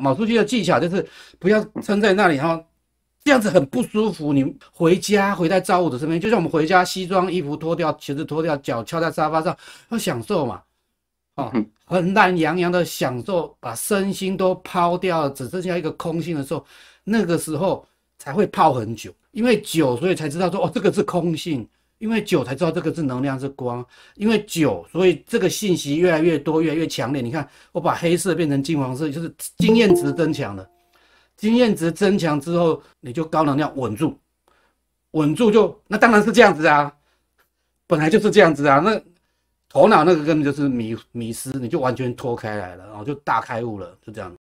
卯出去的技巧就是不要撑在那里哈，这样子很不舒服。你回家回在造物子身边，就像我们回家，西装衣服脱掉，鞋子脱掉，脚翘在沙发上，要享受嘛，哦，很懒洋洋的享受，把身心都抛掉，只剩下一个空性的时候，那个时候才会泡很久，因为久，所以才知道说哦，这个是空性。因为久才知道这个是能量是光，因为久，所以这个信息越来越多，越来越强烈。你看，我把黑色变成金黄色，就是经验值增强了。经验值增强之后，你就高能量稳住，稳住就那当然是这样子啊，本来就是这样子啊。那头脑那个根本就是迷迷失，你就完全脱开来了，然后就大开悟了，就这样。